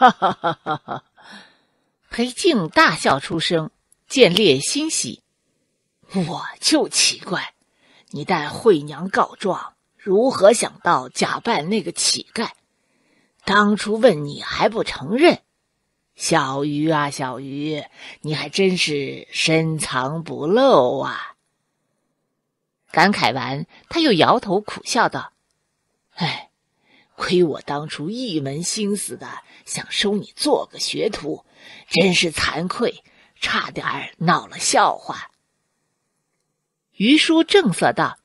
哈哈哈哈哈！裴静大笑出声，见烈欣喜。我就奇怪，你带惠娘告状，如何想到假扮那个乞丐？当初问你还不承认，小鱼啊，小鱼，你还真是深藏不露啊！感慨完，他又摇头苦笑道：“哎，亏我当初一门心思的。”想收你做个学徒，真是惭愧，差点儿闹了笑话。于叔正色道：“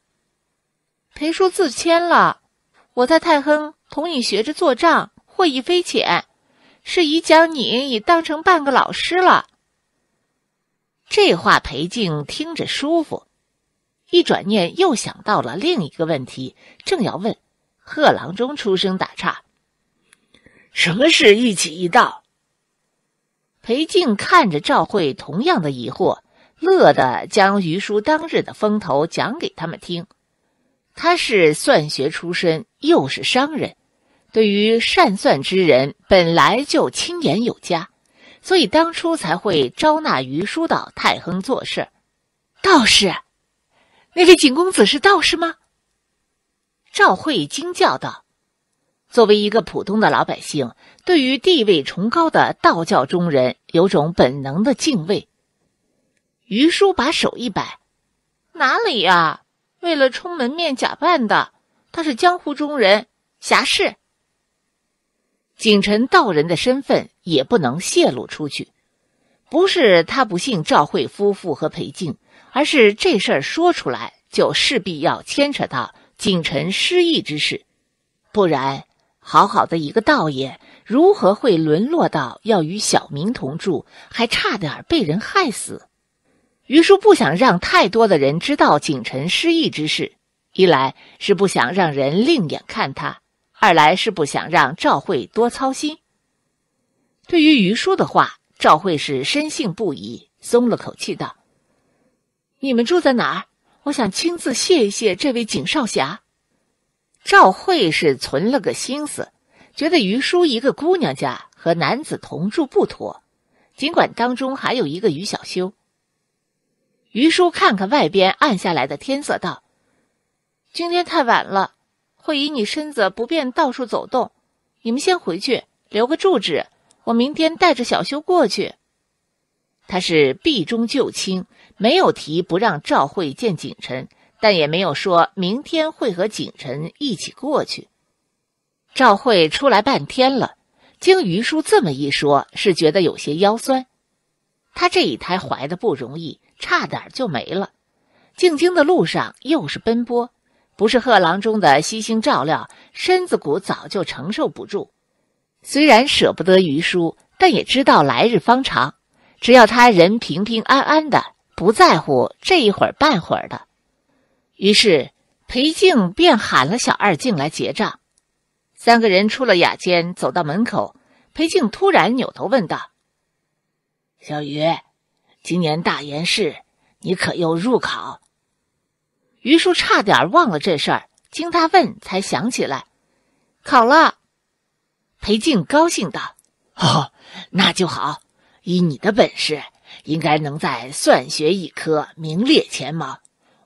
裴叔自谦了，我在太亨同你学着做账，获益匪浅，是以将你已当成半个老师了。”这话裴静听着舒服，一转念又想到了另一个问题，正要问，贺郎中出声打岔。什么是“一起一道”？裴静看着赵慧同样的疑惑，乐的将于叔当日的风头讲给他们听。他是算学出身，又是商人，对于善算之人本来就钦眼有加，所以当初才会招纳于叔到太亨做事。道士，那位景公子是道士吗？赵慧惊叫道。作为一个普通的老百姓，对于地位崇高的道教中人，有种本能的敬畏。于叔把手一摆：“哪里呀？为了充门面假扮的，他是江湖中人侠士。”景臣道人的身份也不能泄露出去，不是他不信赵慧夫妇和裴静，而是这事儿说出来就势必要牵扯到景臣失忆之事，不然。好好的一个道爷，如何会沦落到要与小明同住，还差点被人害死？于叔不想让太多的人知道景晨失忆之事，一来是不想让人另眼看他，二来是不想让赵慧多操心。对于于叔的话，赵慧是深信不疑，松了口气道：“你们住在哪儿？我想亲自谢一谢这位景少侠。”赵慧是存了个心思，觉得于叔一个姑娘家和男子同住不妥，尽管当中还有一个于小修。于叔看看外边暗下来的天色，道：“今天太晚了，会以你身子不便到处走动，你们先回去，留个住址，我明天带着小修过去。”他是避重就轻，没有提不让赵慧见景臣。但也没有说明天会和景臣一起过去。赵慧出来半天了，经于叔这么一说，是觉得有些腰酸。她这一胎怀的不容易，差点就没了。进京的路上又是奔波，不是贺郎中的悉心照料，身子骨早就承受不住。虽然舍不得于叔，但也知道来日方长，只要他人平平安安的，不在乎这一会儿半会儿的。于是，裴静便喊了小二进来结账。三个人出了雅间，走到门口，裴静突然扭头问道：“小鱼，今年大盐市你可又入考？”于叔差点忘了这事儿，经他问才想起来。考了，裴静高兴道：“哦，那就好。以你的本事，应该能在算学一科名列前茅。”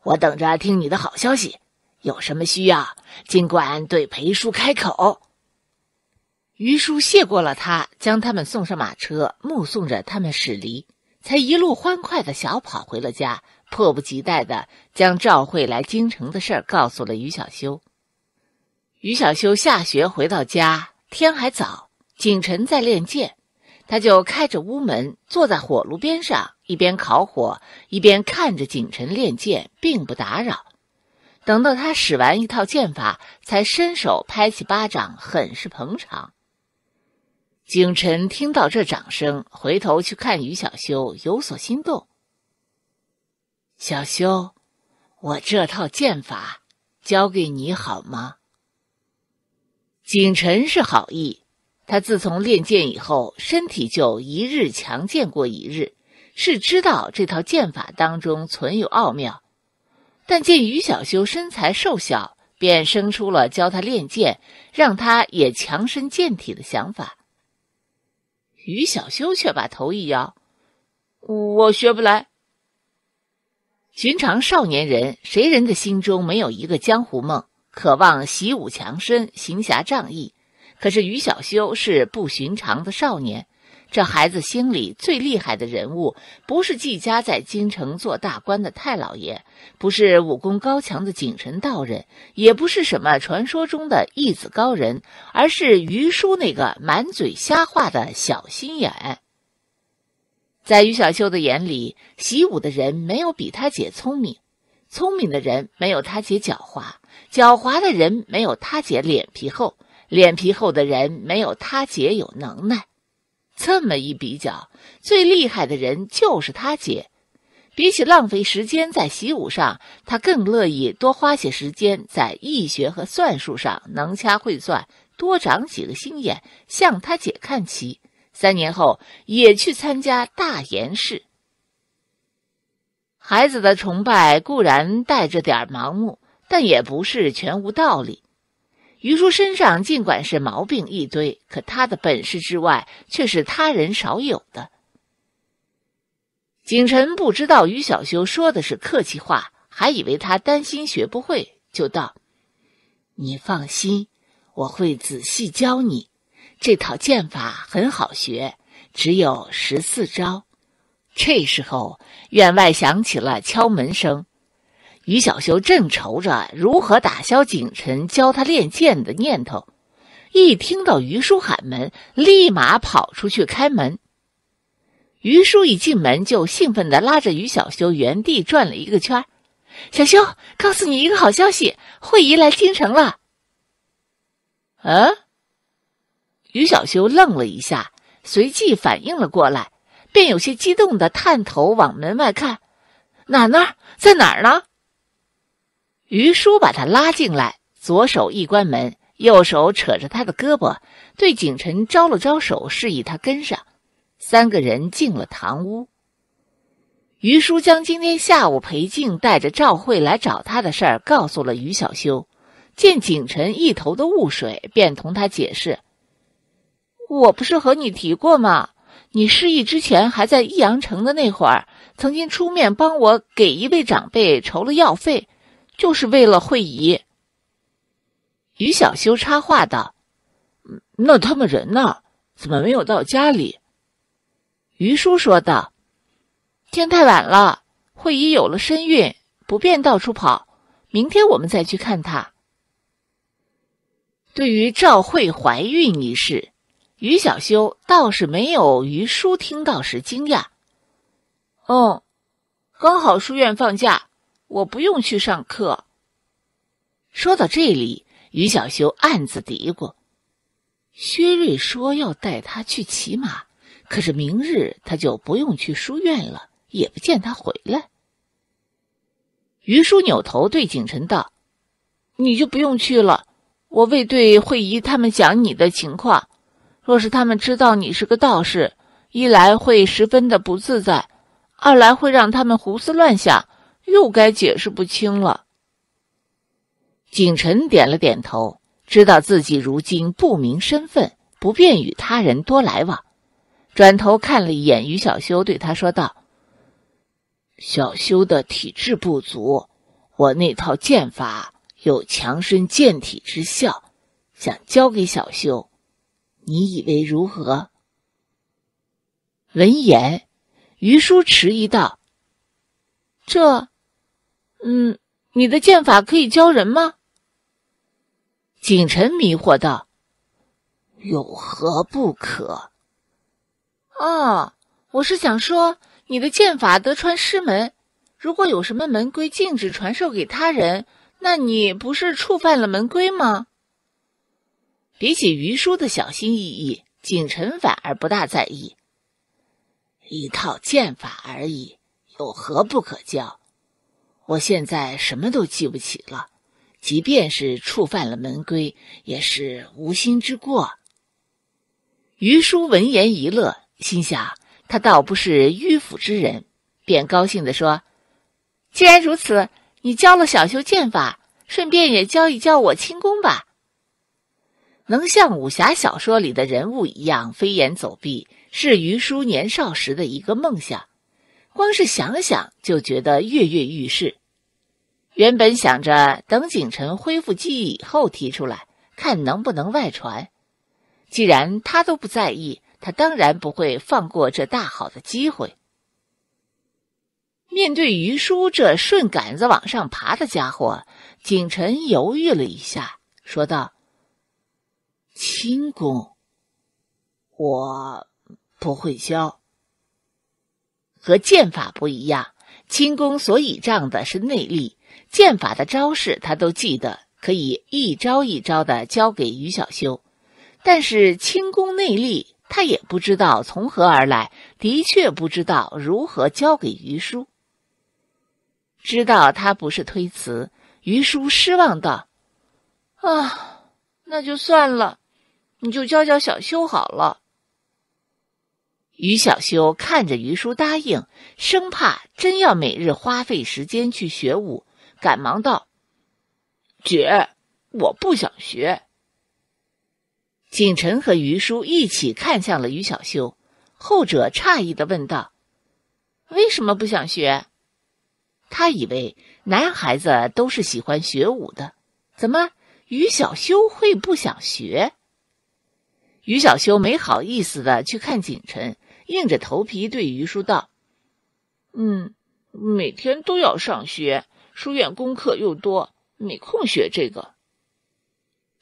我等着听你的好消息，有什么需要尽管对裴叔开口。于叔谢过了他，将他们送上马车，目送着他们驶离，才一路欢快的小跑回了家，迫不及待的将赵慧来京城的事儿告诉了于小修。于小修下学回到家，天还早，景晨在练剑。他就开着屋门，坐在火炉边上，一边烤火，一边看着景臣练剑，并不打扰。等到他使完一套剑法，才伸手拍起巴掌，很是捧场。景臣听到这掌声，回头去看于小修，有所心动。小修，我这套剑法教给你好吗？景臣是好意。他自从练剑以后，身体就一日强健过一日，是知道这套剑法当中存有奥妙。但见于小修身材瘦小，便生出了教他练剑，让他也强身健体的想法。于小修却把头一摇：“我学不来。”寻常少年人，谁人的心中没有一个江湖梦？渴望习武强身，行侠仗义。可是于小修是不寻常的少年。这孩子心里最厉害的人物，不是季家在京城做大官的太老爷，不是武功高强的景神道人，也不是什么传说中的义子高人，而是于叔那个满嘴瞎话的小心眼。在于小修的眼里，习武的人没有比他姐聪明，聪明的人没有他姐狡猾，狡猾的人没有他姐脸皮厚。脸皮厚的人没有他姐有能耐，这么一比较，最厉害的人就是他姐。比起浪费时间在习武上，他更乐意多花些时间在易学和算术上，能掐会算，多长几个心眼，向他姐看齐。三年后也去参加大研试。孩子的崇拜固然带着点盲目，但也不是全无道理。于叔身上尽管是毛病一堆，可他的本事之外却是他人少有的。景臣不知道于小修说的是客气话，还以为他担心学不会，就道：“你放心，我会仔细教你。这套剑法很好学，只有十四招。”这时候，院外响起了敲门声。于小修正愁着如何打消景臣教他练剑的念头，一听到于叔喊门，立马跑出去开门。于叔一进门就兴奋的拉着于小修原地转了一个圈：“小修，告诉你一个好消息，慧姨来京城了。”“嗯。”于小修愣了一下，随即反应了过来，便有些激动的探头往门外看：“哪呢？在哪儿呢？”于叔把他拉进来，左手一关门，右手扯着他的胳膊，对景晨招了招手，示意他跟上。三个人进了堂屋。于叔将今天下午裴静带着赵慧来找他的事儿告诉了于小修，见景晨一头的雾水，便同他解释：“我不是和你提过吗？你失忆之前还在益阳城的那会儿，曾经出面帮我给一位长辈筹了药费。”就是为了慧仪。于小修插话道：“那他们人呢？怎么没有到家里？”于叔说道：“天太晚了，慧仪有了身孕，不便到处跑。明天我们再去看她。”对于赵慧怀孕一事，于小修倒是没有于叔听到时惊讶。哦，刚好书院放假。我不用去上课。说到这里，于小修暗自嘀咕：“薛瑞说要带他去骑马，可是明日他就不用去书院了，也不见他回来。”于叔扭头对景晨道：“你就不用去了，我卫队会与他们讲你的情况。若是他们知道你是个道士，一来会十分的不自在，二来会让他们胡思乱想。”又该解释不清了。景晨点了点头，知道自己如今不明身份，不便与他人多来往，转头看了一眼于小修，对他说道：“小修的体质不足，我那套剑法有强身健体之效，想教给小修，你以为如何？”闻言，于叔迟疑道：“这。”嗯，你的剑法可以教人吗？景晨迷惑道：“有何不可？”哦，我是想说，你的剑法得传师门，如果有什么门规禁止传授给他人，那你不是触犯了门规吗？比起于叔的小心翼翼，景晨反而不大在意。一套剑法而已，有何不可教？我现在什么都记不起了，即便是触犯了门规，也是无心之过。于叔闻言一乐，心想他倒不是迂腐之人，便高兴地说：“既然如此，你教了小修剑法，顺便也教一教我轻功吧。能像武侠小说里的人物一样飞檐走壁，是于叔年少时的一个梦想。”光是想想就觉得跃跃欲试。原本想着等景晨恢复记忆以后提出来，看能不能外传。既然他都不在意，他当然不会放过这大好的机会。面对于叔这顺杆子往上爬的家伙，景晨犹豫了一下，说道：“轻功，我不会教。”和剑法不一样，轻功所倚仗的是内力。剑法的招式他都记得，可以一招一招的教给于小修。但是轻功内力他也不知道从何而来，的确不知道如何教给于叔。知道他不是推辞，于叔失望道：“啊，那就算了，你就教教小修好了。”于小修看着于叔答应，生怕真要每日花费时间去学武，赶忙道：“姐，我不想学。”景晨和于叔一起看向了于小修，后者诧异的问道：“为什么不想学？”他以为男孩子都是喜欢学武的，怎么于小修会不想学？于小修没好意思的去看景晨。硬着头皮对于叔道：“嗯，每天都要上学，书院功课又多，没空学这个。”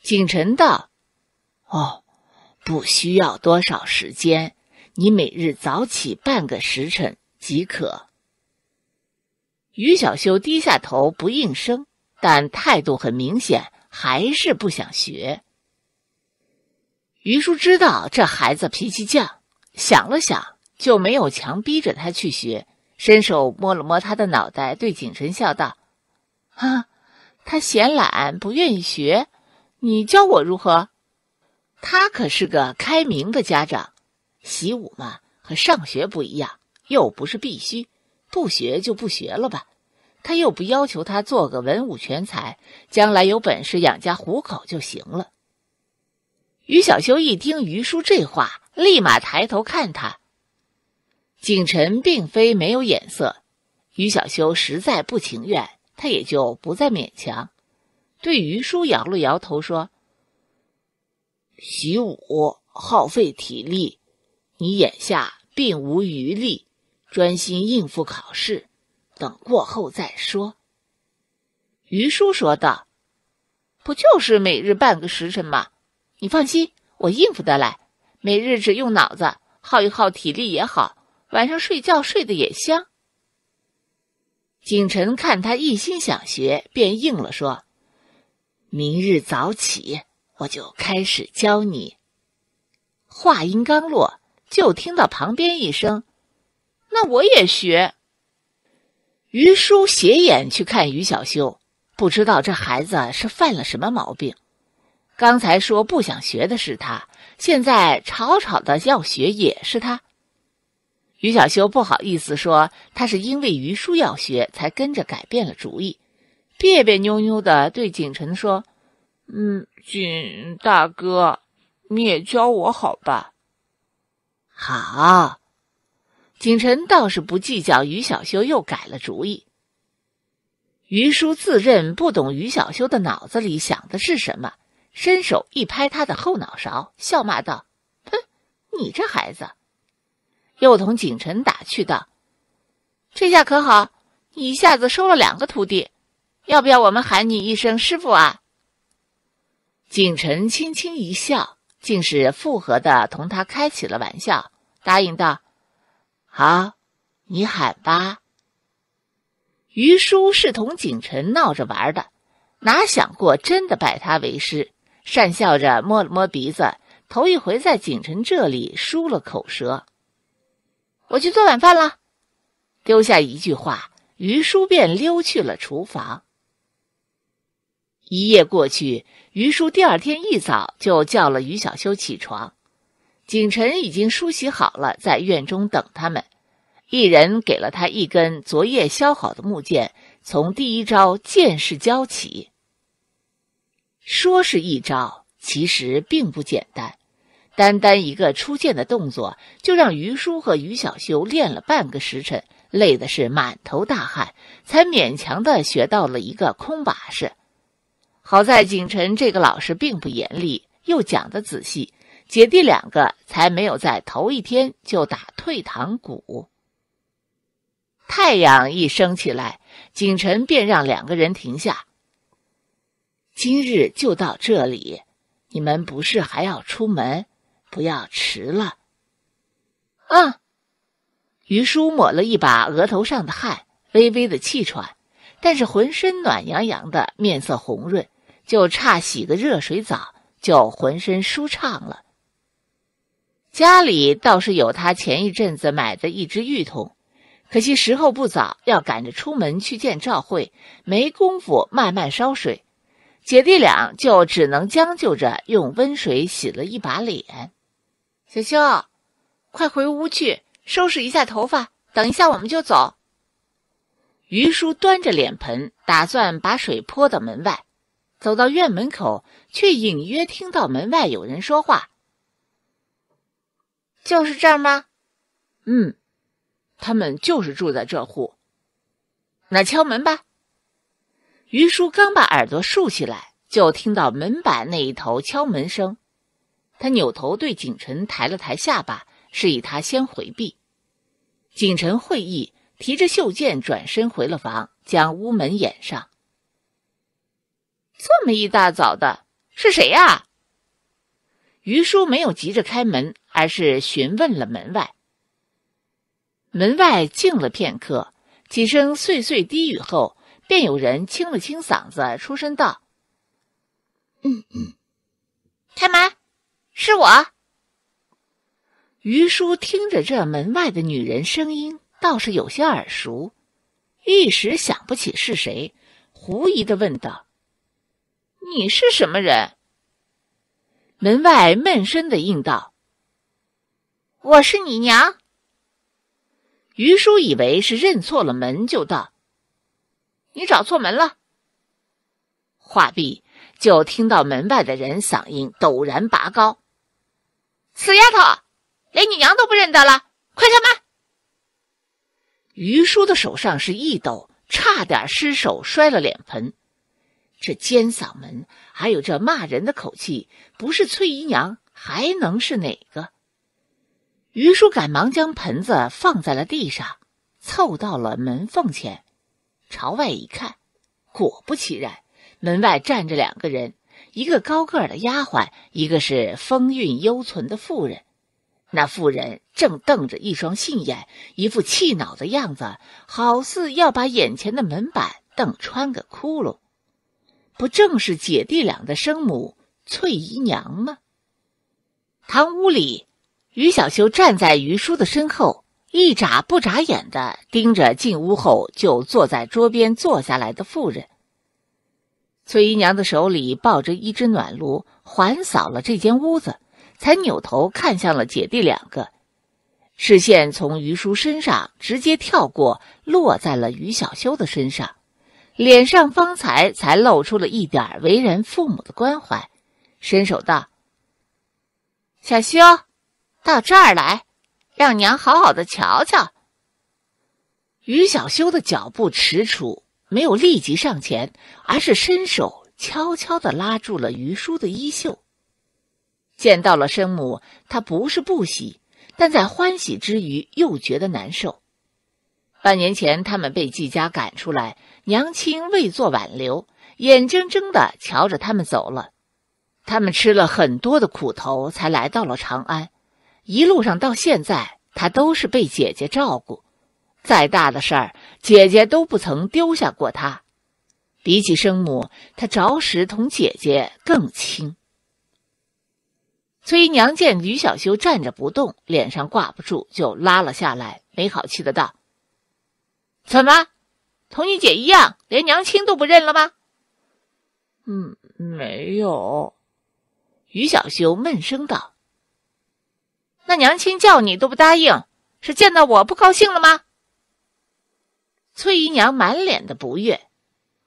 景晨道：“哦，不需要多少时间，你每日早起半个时辰即可。”于小修低下头不应声，但态度很明显，还是不想学。于叔知道这孩子脾气犟。想了想，就没有强逼着他去学，伸手摸了摸他的脑袋，对景辰笑道：“啊，他嫌懒，不愿意学，你教我如何？他可是个开明的家长，习武嘛和上学不一样，又不是必须，不学就不学了吧。他又不要求他做个文武全才，将来有本事养家糊口就行了。”于小修一听于叔这话。立马抬头看他。景晨并非没有眼色，于小修实在不情愿，他也就不再勉强，对于叔摇了摇头说：“习武耗费体力，你眼下并无余力，专心应付考试，等过后再说。”于叔说道：“不就是每日半个时辰吗？你放心，我应付得来。”每日只用脑子耗一耗体力也好，晚上睡觉睡得也香。景晨看他一心想学，便应了说：“明日早起我就开始教你。”话音刚落，就听到旁边一声：“那我也学。”于叔斜眼去看于小修，不知道这孩子是犯了什么毛病。刚才说不想学的是他。现在吵吵的要学也是他，于小修不好意思说，他是因为于叔要学才跟着改变了主意，别别扭扭的对景晨说：“嗯，景大哥，你也教我好吧。”好，景晨倒是不计较于小修又改了主意。于叔自认不懂于小修的脑子里想的是什么。伸手一拍他的后脑勺，笑骂道：“哼，你这孩子！”又同景晨打趣道：“这下可好，你一下子收了两个徒弟，要不要我们喊你一声师傅啊？”景晨轻轻一笑，竟是附和的同他开起了玩笑，答应道：“好，你喊吧。”于叔是同景晨闹着玩的，哪想过真的拜他为师。讪笑着摸了摸鼻子，头一回在景晨这里输了口舌。我去做晚饭了，丢下一句话，于叔便溜去了厨房。一夜过去，于叔第二天一早就叫了于小修起床。景晨已经梳洗好了，在院中等他们，一人给了他一根昨夜削好的木剑，从第一招剑势教起。说是一招，其实并不简单。单单一个出剑的动作，就让于叔和于小修练了半个时辰，累的是满头大汗，才勉强的学到了一个空把式。好在景晨这个老师并不严厉，又讲的仔细，姐弟两个才没有在头一天就打退堂鼓。太阳一升起来，景晨便让两个人停下。今日就到这里，你们不是还要出门？不要迟了。啊！于叔抹了一把额头上的汗，微微的气喘，但是浑身暖洋洋的，面色红润，就差洗个热水澡就浑身舒畅了。家里倒是有他前一阵子买的一只浴桶，可惜时候不早，要赶着出门去见赵慧，没工夫慢慢烧水。姐弟俩就只能将就着用温水洗了一把脸。小秋，快回屋去收拾一下头发，等一下我们就走。于叔端着脸盆，打算把水泼到门外，走到院门口，却隐约听到门外有人说话：“就是这儿吗？”“嗯，他们就是住在这户，那敲门吧。”于叔刚把耳朵竖起来，就听到门板那一头敲门声。他扭头对景晨抬了抬下巴，示意他先回避。景晨会意，提着袖剑转身回了房，将屋门掩上。这么一大早的，是谁呀？于叔没有急着开门，而是询问了门外。门外静了片刻，几声碎碎低语后。便有人清了清嗓子，出声道：“嗯嗯，开门，是我。”于叔听着这门外的女人声音，倒是有些耳熟，一时想不起是谁，狐疑的问道：“你是什么人？”门外闷声的应道：“我是你娘。”于叔以为是认错了门，就道。你找错门了。话毕，就听到门外的人嗓音陡然拔高：“死丫头，连你娘都不认得了，快开门！”于叔的手上是一抖，差点失手摔了脸盆。这尖嗓门，还有这骂人的口气，不是崔姨娘还能是哪个？于叔赶忙将盆子放在了地上，凑到了门缝前。朝外一看，果不其然，门外站着两个人，一个高个儿的丫鬟，一个是风韵犹存的妇人。那妇人正瞪着一双杏眼，一副气恼的样子，好似要把眼前的门板瞪穿个窟窿。不正是姐弟俩的生母翠姨娘吗？堂屋里，于小秋站在于叔的身后。一眨不眨眼的盯着进屋后就坐在桌边坐下来的妇人。崔姨娘的手里抱着一只暖炉，环扫了这间屋子，才扭头看向了姐弟两个，视线从于叔身上直接跳过，落在了于小修的身上，脸上方才才露出了一点为人父母的关怀，伸手道：“小修，到这儿来。”让娘好好的瞧瞧。于小修的脚步迟蹰，没有立即上前，而是伸手悄悄的拉住了于叔的衣袖。见到了生母，他不是不喜，但在欢喜之余又觉得难受。半年前，他们被季家赶出来，娘亲未做挽留，眼睁睁的瞧着他们走了。他们吃了很多的苦头，才来到了长安。一路上到现在，他都是被姐姐照顾，再大的事儿，姐姐都不曾丢下过他。比起生母，他着实同姐姐更亲。崔姨娘见于小修站着不动，脸上挂不住，就拉了下来，没好气的道：“怎么，同你姐一样，连娘亲都不认了吗？”“嗯，没有。”于小修闷声道。那娘亲叫你都不答应，是见到我不高兴了吗？崔姨娘满脸的不悦，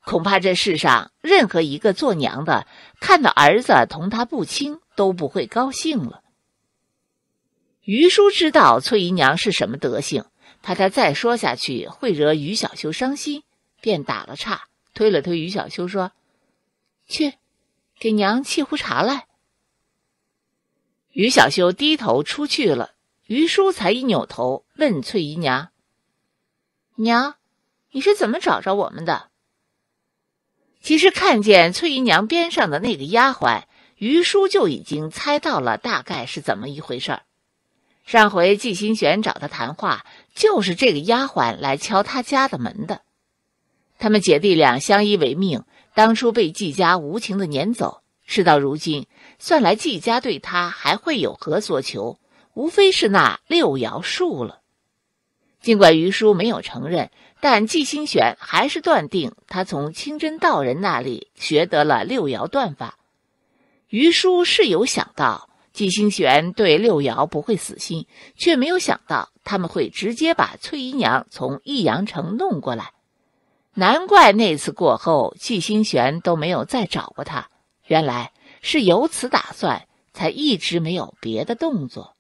恐怕这世上任何一个做娘的看到儿子同她不亲都不会高兴了。于叔知道崔姨娘是什么德性，怕她再说下去会惹于小秋伤心，便打了岔，推了推于小秋说：“去，给娘沏壶茶来。”于小修低头出去了，于叔才一扭头问翠姨娘：“娘，你是怎么找着我们的？”其实看见翠姨娘边上的那个丫鬟，于叔就已经猜到了大概是怎么一回事儿。上回季新玄找他谈话，就是这个丫鬟来敲他家的门的。他们姐弟俩相依为命，当初被季家无情的撵走。事到如今，算来季家对他还会有何所求？无非是那六爻术了。尽管于叔没有承认，但纪星璇还是断定他从清真道人那里学得了六爻断法。于叔是有想到纪星璇对六爻不会死心，却没有想到他们会直接把翠姨娘从益阳城弄过来。难怪那次过后，纪星璇都没有再找过他。原来是由此打算，才一直没有别的动作。